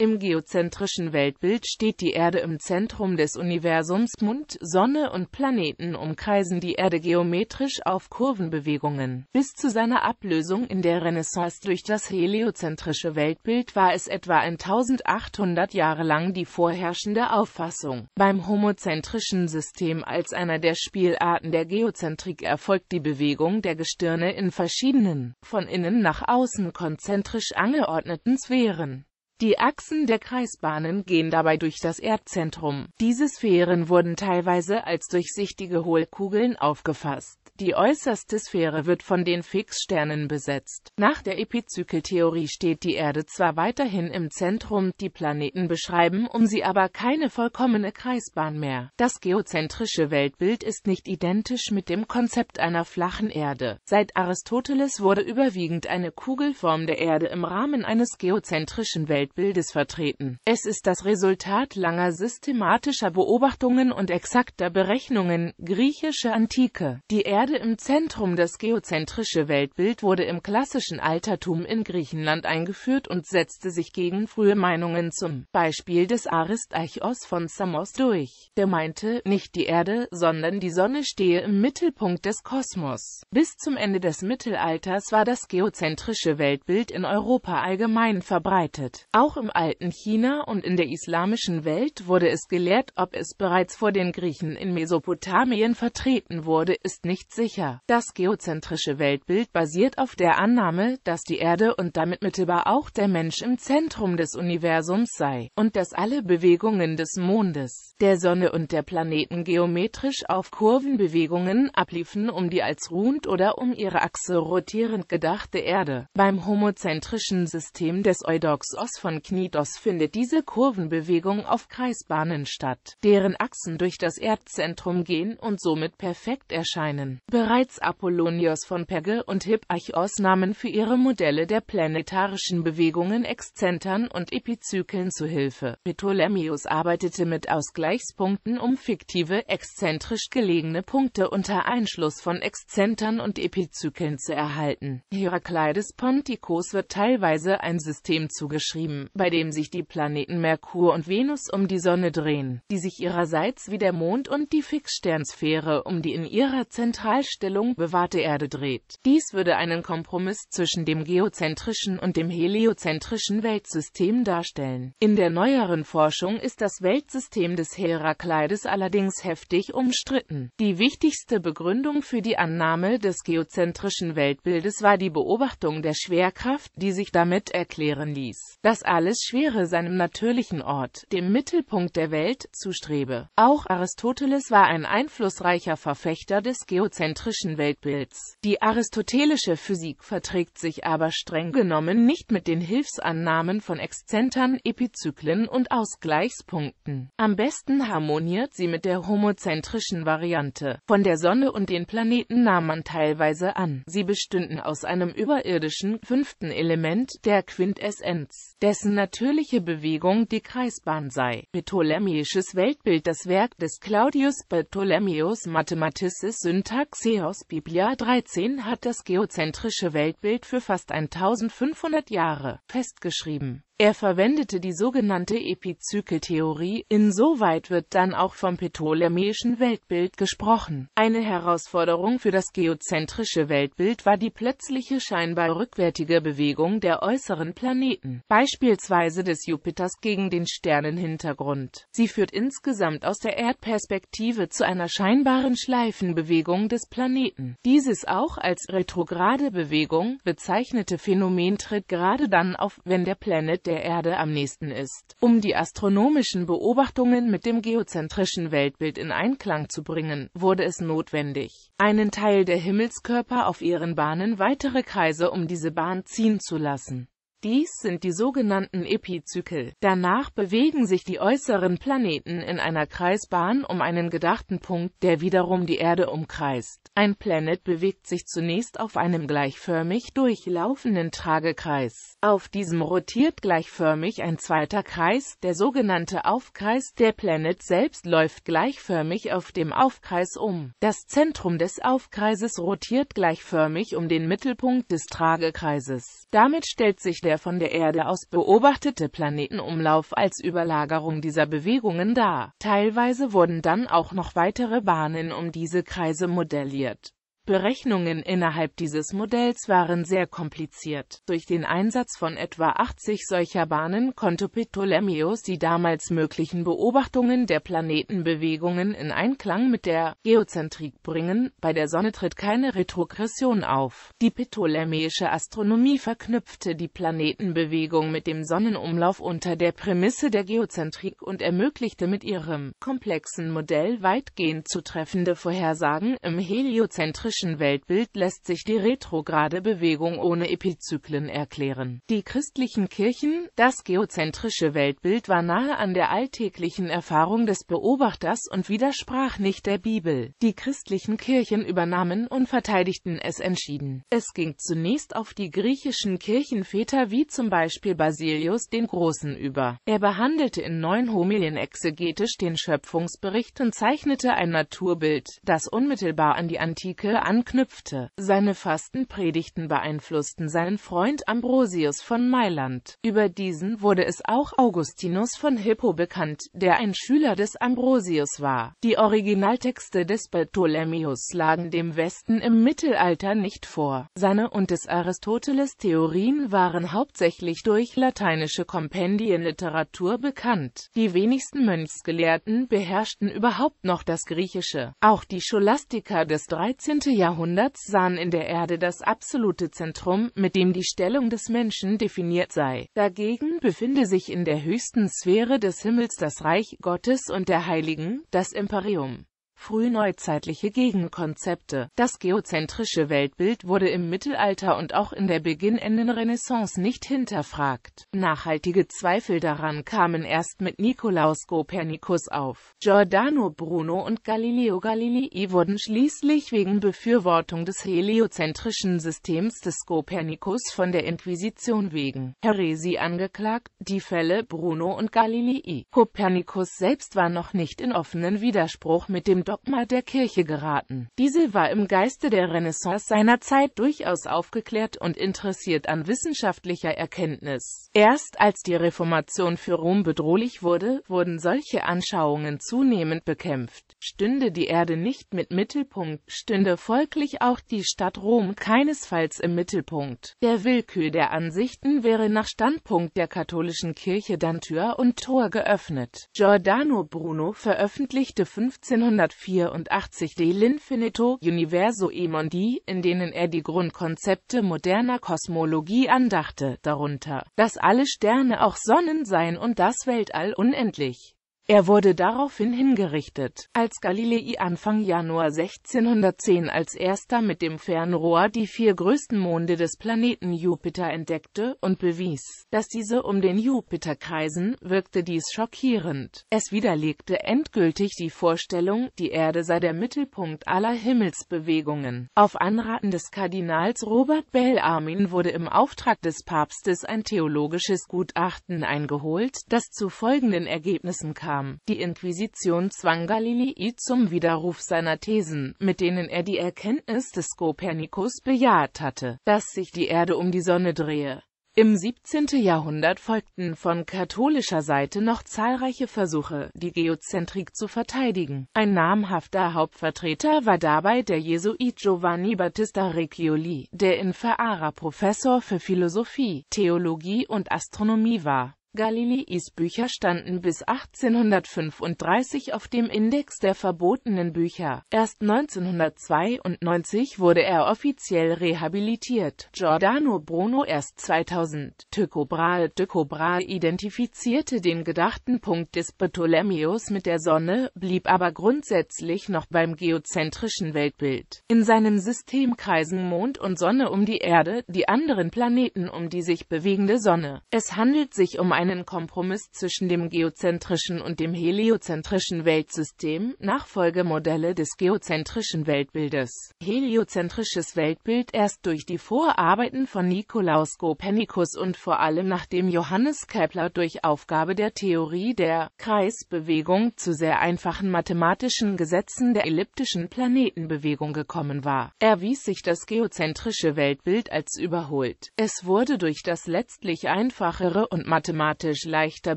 Im geozentrischen Weltbild steht die Erde im Zentrum des Universums. Mund, Sonne und Planeten umkreisen die Erde geometrisch auf Kurvenbewegungen. Bis zu seiner Ablösung in der Renaissance durch das heliozentrische Weltbild war es etwa 1800 Jahre lang die vorherrschende Auffassung. Beim homozentrischen System als einer der Spielarten der Geozentrik erfolgt die Bewegung der Gestirne in verschiedenen, von innen nach außen konzentrisch angeordneten Sphären. Die Achsen der Kreisbahnen gehen dabei durch das Erdzentrum. Diese Sphären wurden teilweise als durchsichtige Hohlkugeln aufgefasst die äußerste Sphäre wird von den Fixsternen besetzt. Nach der Epizykeltheorie steht die Erde zwar weiterhin im Zentrum, die Planeten beschreiben um sie aber keine vollkommene Kreisbahn mehr. Das geozentrische Weltbild ist nicht identisch mit dem Konzept einer flachen Erde. Seit Aristoteles wurde überwiegend eine Kugelform der Erde im Rahmen eines geozentrischen Weltbildes vertreten. Es ist das Resultat langer systematischer Beobachtungen und exakter Berechnungen griechischer Antike. Die Erde wurde im Zentrum das geozentrische Weltbild wurde im klassischen Altertum in Griechenland eingeführt und setzte sich gegen frühe Meinungen zum Beispiel des Aristarchos von Samos durch, der meinte, nicht die Erde, sondern die Sonne stehe im Mittelpunkt des Kosmos. Bis zum Ende des Mittelalters war das geozentrische Weltbild in Europa allgemein verbreitet. Auch im alten China und in der islamischen Welt wurde es gelehrt, ob es bereits vor den Griechen in Mesopotamien vertreten wurde, ist nicht sicher. Das geozentrische Weltbild basiert auf der Annahme, dass die Erde und damit mittelbar auch der Mensch im Zentrum des Universums sei und dass alle Bewegungen des Mondes, der Sonne und der Planeten geometrisch auf Kurvenbewegungen abliefen, um die als ruhend oder um ihre Achse rotierend gedachte Erde. Beim homozentrischen System des Eudoxos von Knidos findet diese Kurvenbewegung auf Kreisbahnen statt, deren Achsen durch das Erdzentrum gehen und somit perfekt erscheinen. Bereits Apollonios von Perge und Hipparchos nahmen für ihre Modelle der planetarischen Bewegungen Exzentern und Epizyklen zu Hilfe. Ptolemäus arbeitete mit Ausgleichspunkten, um fiktive, exzentrisch gelegene Punkte unter Einschluss von Exzentern und Epizyklen zu erhalten. Herakleides Pontikos wird teilweise ein System zugeschrieben, bei dem sich die Planeten Merkur und Venus um die Sonne drehen, die sich ihrerseits wie der Mond und die Fixsternsphäre um die in ihrer Zentralen Idealstellung bewahrte Erde dreht. Dies würde einen Kompromiss zwischen dem geozentrischen und dem heliozentrischen Weltsystem darstellen. In der neueren Forschung ist das Weltsystem des Herakleides allerdings heftig umstritten. Die wichtigste Begründung für die Annahme des geozentrischen Weltbildes war die Beobachtung der Schwerkraft, die sich damit erklären ließ, dass alles Schwere seinem natürlichen Ort, dem Mittelpunkt der Welt, zustrebe. Auch Aristoteles war ein einflussreicher Verfechter des geozentrischen geozentrischen Weltbilds. Die aristotelische Physik verträgt sich aber streng genommen nicht mit den Hilfsannahmen von Exzentern, Epizyklen und Ausgleichspunkten. Am besten harmoniert sie mit der homozentrischen Variante. Von der Sonne und den Planeten nahm man teilweise an. Sie bestünden aus einem überirdischen fünften Element, der Quintessenz, dessen natürliche Bewegung die Kreisbahn sei. Ptolemäisches Weltbild Das Werk des Claudius Ptolemäus Mathematicis Syntax Axios Biblia 13 hat das geozentrische Weltbild für fast 1500 Jahre festgeschrieben er verwendete die sogenannte Epizykeltheorie, insoweit wird dann auch vom ptolemäischen Weltbild gesprochen. Eine Herausforderung für das geozentrische Weltbild war die plötzliche scheinbar rückwärtige Bewegung der äußeren Planeten, beispielsweise des Jupiters gegen den Sternenhintergrund. Sie führt insgesamt aus der Erdperspektive zu einer scheinbaren Schleifenbewegung des Planeten. Dieses auch als retrograde Bewegung bezeichnete Phänomen tritt gerade dann auf, wenn der Planet der Erde am nächsten ist. Um die astronomischen Beobachtungen mit dem geozentrischen Weltbild in Einklang zu bringen, wurde es notwendig, einen Teil der Himmelskörper auf ihren Bahnen weitere Kreise um diese Bahn ziehen zu lassen dies sind die sogenannten Epizykel. Danach bewegen sich die äußeren Planeten in einer Kreisbahn um einen gedachten Punkt, der wiederum die Erde umkreist. Ein Planet bewegt sich zunächst auf einem gleichförmig durchlaufenden Tragekreis. Auf diesem rotiert gleichförmig ein zweiter Kreis, der sogenannte Aufkreis. Der Planet selbst läuft gleichförmig auf dem Aufkreis um. Das Zentrum des Aufkreises rotiert gleichförmig um den Mittelpunkt des Tragekreises. Damit stellt sich der der von der Erde aus beobachtete Planetenumlauf als Überlagerung dieser Bewegungen dar. Teilweise wurden dann auch noch weitere Bahnen um diese Kreise modelliert Berechnungen innerhalb dieses Modells waren sehr kompliziert. Durch den Einsatz von etwa 80 solcher Bahnen konnte Ptolemäus die damals möglichen Beobachtungen der Planetenbewegungen in Einklang mit der Geozentrik bringen, bei der Sonne tritt keine Retrogression auf. Die ptolemäische Astronomie verknüpfte die Planetenbewegung mit dem Sonnenumlauf unter der Prämisse der Geozentrik und ermöglichte mit ihrem komplexen Modell weitgehend zutreffende Vorhersagen im heliozentrischen christlichen Weltbild lässt sich die retrograde Bewegung ohne Epizyklen erklären. Die christlichen Kirchen, das geozentrische Weltbild war nahe an der alltäglichen Erfahrung des Beobachters und widersprach nicht der Bibel. Die christlichen Kirchen übernahmen und verteidigten es entschieden. Es ging zunächst auf die griechischen Kirchenväter wie zum Beispiel Basilius den Großen über. Er behandelte in neun Homilien exegetisch den Schöpfungsbericht und zeichnete ein Naturbild, das unmittelbar an die antike anknüpfte. Seine Fastenpredigten beeinflussten seinen Freund Ambrosius von Mailand. Über diesen wurde es auch Augustinus von Hippo bekannt, der ein Schüler des Ambrosius war. Die Originaltexte des Ptolemäus lagen dem Westen im Mittelalter nicht vor. Seine und des Aristoteles Theorien waren hauptsächlich durch lateinische Kompendienliteratur bekannt. Die wenigsten Mönchsgelehrten beherrschten überhaupt noch das Griechische. Auch die Scholastiker des 13. Mitte Jahrhunderts sahen in der Erde das absolute Zentrum, mit dem die Stellung des Menschen definiert sei. Dagegen befinde sich in der höchsten Sphäre des Himmels das Reich Gottes und der Heiligen, das Imperium. Frühneuzeitliche Gegenkonzepte Das geozentrische Weltbild wurde im Mittelalter und auch in der beginnenden Renaissance nicht hinterfragt. Nachhaltige Zweifel daran kamen erst mit Nikolaus Kopernikus auf. Giordano Bruno und Galileo Galilei wurden schließlich wegen Befürwortung des heliozentrischen Systems des Kopernikus von der Inquisition wegen Häresie angeklagt, die Fälle Bruno und Galilei. Kopernikus selbst war noch nicht in offenen Widerspruch mit dem Dogma der Kirche geraten. Diese war im Geiste der Renaissance seiner Zeit durchaus aufgeklärt und interessiert an wissenschaftlicher Erkenntnis. Erst als die Reformation für Rom bedrohlich wurde, wurden solche Anschauungen zunehmend bekämpft. Stünde die Erde nicht mit Mittelpunkt, stünde folglich auch die Stadt Rom keinesfalls im Mittelpunkt. Der Willkür der Ansichten wäre nach Standpunkt der katholischen Kirche dann Tür und Tor geöffnet. Giordano Bruno veröffentlichte 1500 84 L'Infinito Universo e Mondi, in denen er die Grundkonzepte moderner Kosmologie andachte, darunter, dass alle Sterne auch Sonnen seien und das Weltall unendlich er wurde daraufhin hingerichtet. Als Galilei Anfang Januar 1610 als erster mit dem Fernrohr die vier größten Monde des Planeten Jupiter entdeckte und bewies, dass diese um den Jupiter kreisen, wirkte dies schockierend. Es widerlegte endgültig die Vorstellung, die Erde sei der Mittelpunkt aller Himmelsbewegungen. Auf Anraten des Kardinals Robert Bellarmin wurde im Auftrag des Papstes ein theologisches Gutachten eingeholt, das zu folgenden Ergebnissen kam kam. Die Inquisition zwang Galilei zum Widerruf seiner Thesen, mit denen er die Erkenntnis des Kopernikus bejaht hatte, dass sich die Erde um die Sonne drehe. Im 17. Jahrhundert folgten von katholischer Seite noch zahlreiche Versuche, die Geozentrik zu verteidigen. Ein namhafter Hauptvertreter war dabei der Jesuit Giovanni Battista Reccioli, der in Ferrara Professor für Philosophie, Theologie und Astronomie war. Galileis Bücher standen bis 1835 auf dem Index der verbotenen Bücher. Erst 1992 wurde er offiziell rehabilitiert. Giordano Bruno erst 2000. Tycho Brahe Tycho Brahe identifizierte den gedachten Punkt des Ptolemäus mit der Sonne, blieb aber grundsätzlich noch beim geozentrischen Weltbild. In seinem System kreisen Mond und Sonne um die Erde, die anderen Planeten um die sich bewegende Sonne. Es handelt sich um ein einen Kompromiss zwischen dem geozentrischen und dem heliozentrischen Weltsystem, Nachfolgemodelle des geozentrischen Weltbildes. Heliozentrisches Weltbild erst durch die Vorarbeiten von Nikolaus Kopernikus und vor allem nachdem Johannes Kepler durch Aufgabe der Theorie der Kreisbewegung zu sehr einfachen mathematischen Gesetzen der elliptischen Planetenbewegung gekommen war, erwies sich das geozentrische Weltbild als überholt. Es wurde durch das letztlich einfachere und mathematische mathematisch leichter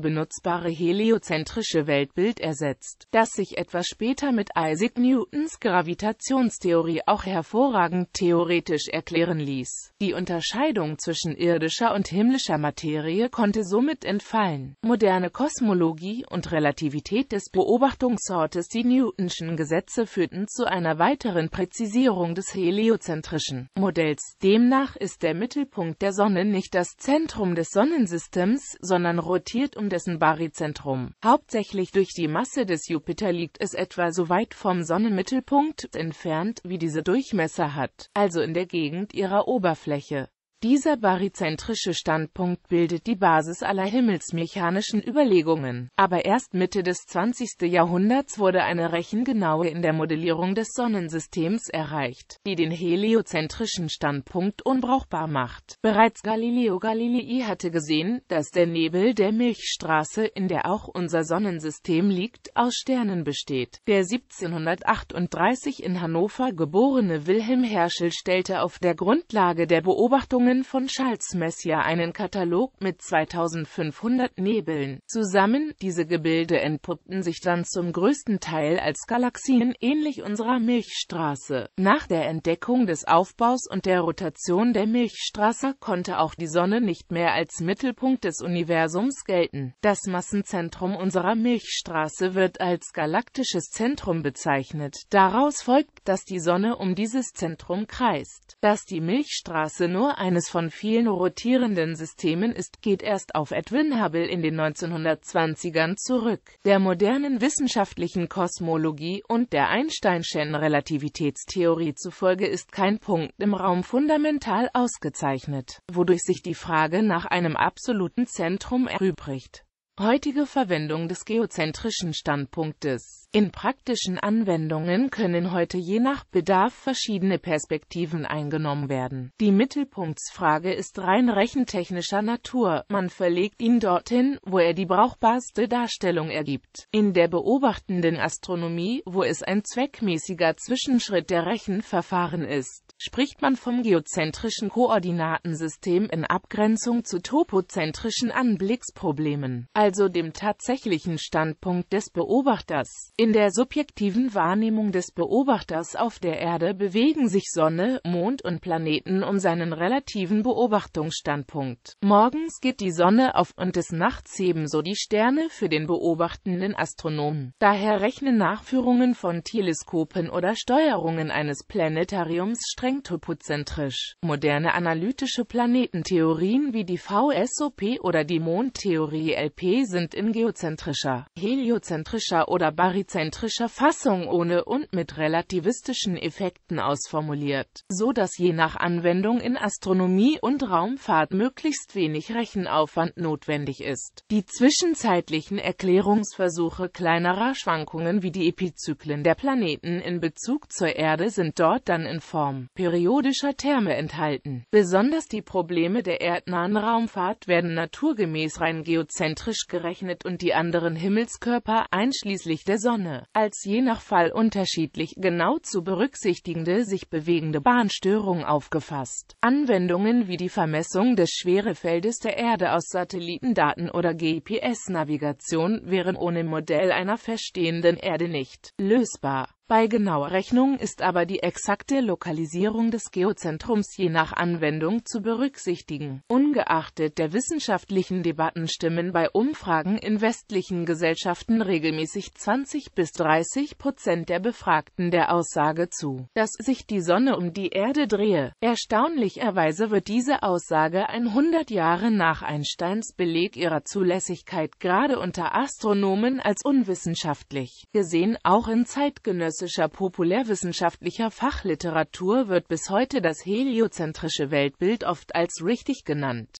benutzbare heliozentrische Weltbild ersetzt, das sich etwas später mit Isaac Newtons Gravitationstheorie auch hervorragend theoretisch erklären ließ. Die Unterscheidung zwischen irdischer und himmlischer Materie konnte somit entfallen. Moderne Kosmologie und Relativität des Beobachtungsortes Die Newtonschen Gesetze führten zu einer weiteren Präzisierung des heliozentrischen Modells. Demnach ist der Mittelpunkt der Sonne nicht das Zentrum des Sonnensystems, sondern sondern rotiert um dessen Barizentrum. Hauptsächlich durch die Masse des Jupiter liegt es etwa so weit vom Sonnenmittelpunkt entfernt, wie diese Durchmesser hat, also in der Gegend ihrer Oberfläche. Dieser baryzentrische Standpunkt bildet die Basis aller himmelsmechanischen Überlegungen. Aber erst Mitte des 20. Jahrhunderts wurde eine Rechengenaue in der Modellierung des Sonnensystems erreicht, die den heliozentrischen Standpunkt unbrauchbar macht. Bereits Galileo Galilei hatte gesehen, dass der Nebel der Milchstraße, in der auch unser Sonnensystem liegt, aus Sternen besteht. Der 1738 in Hannover geborene Wilhelm Herschel stellte auf der Grundlage der Beobachtungen Namen von Charles Messier einen Katalog mit 2500 Nebeln. Zusammen, diese Gebilde entpuppten sich dann zum größten Teil als Galaxien ähnlich unserer Milchstraße. Nach der Entdeckung des Aufbaus und der Rotation der Milchstraße konnte auch die Sonne nicht mehr als Mittelpunkt des Universums gelten. Das Massenzentrum unserer Milchstraße wird als galaktisches Zentrum bezeichnet. Daraus folgt, dass die Sonne um dieses Zentrum kreist, dass die Milchstraße nur eine eines von vielen rotierenden Systemen ist, geht erst auf Edwin Hubble in den 1920ern zurück, der modernen wissenschaftlichen Kosmologie und der Einsteinschen Relativitätstheorie zufolge ist kein Punkt im Raum fundamental ausgezeichnet, wodurch sich die Frage nach einem absoluten Zentrum erübrigt. Heutige Verwendung des geozentrischen Standpunktes In praktischen Anwendungen können heute je nach Bedarf verschiedene Perspektiven eingenommen werden. Die Mittelpunktsfrage ist rein rechentechnischer Natur, man verlegt ihn dorthin, wo er die brauchbarste Darstellung ergibt. In der beobachtenden Astronomie, wo es ein zweckmäßiger Zwischenschritt der Rechenverfahren ist, spricht man vom geozentrischen Koordinatensystem in Abgrenzung zu topozentrischen Anblicksproblemen, also dem tatsächlichen Standpunkt des Beobachters. In der subjektiven Wahrnehmung des Beobachters auf der Erde bewegen sich Sonne, Mond und Planeten um seinen relativen Beobachtungsstandpunkt. Morgens geht die Sonne auf und des Nachts ebenso die Sterne für den beobachtenden Astronomen. Daher rechnen Nachführungen von Teleskopen oder Steuerungen eines Planetariums streng anthropozentrisch. Moderne analytische Planetentheorien wie die VSOP oder die Mondtheorie e LP sind in geozentrischer, heliozentrischer oder baryzentrischer Fassung ohne und mit relativistischen Effekten ausformuliert, so dass je nach Anwendung in Astronomie und Raumfahrt möglichst wenig Rechenaufwand notwendig ist. Die zwischenzeitlichen Erklärungsversuche kleinerer Schwankungen wie die Epizyklen der Planeten in Bezug zur Erde sind dort dann in Form periodischer Therme enthalten. Besonders die Probleme der erdnahen Raumfahrt werden naturgemäß rein geozentrisch gerechnet und die anderen Himmelskörper einschließlich der Sonne als je nach Fall unterschiedlich genau zu berücksichtigende sich bewegende Bahnstörung aufgefasst. Anwendungen wie die Vermessung des Schwerefeldes der Erde aus Satellitendaten oder GPS-Navigation wären ohne Modell einer verstehenden Erde nicht lösbar. Bei genauer Rechnung ist aber die exakte Lokalisierung des Geozentrums je nach Anwendung zu berücksichtigen. Ungeachtet der wissenschaftlichen Debatten stimmen bei Umfragen in westlichen Gesellschaften regelmäßig 20 bis 30 Prozent der Befragten der Aussage zu, dass sich die Sonne um die Erde drehe. Erstaunlicherweise wird diese Aussage 100 Jahre nach Einsteins Beleg ihrer Zulässigkeit gerade unter Astronomen als unwissenschaftlich gesehen, auch in zeitgenössischen zeitgenössischer populärwissenschaftlicher Fachliteratur wird bis heute das heliozentrische Weltbild oft als richtig genannt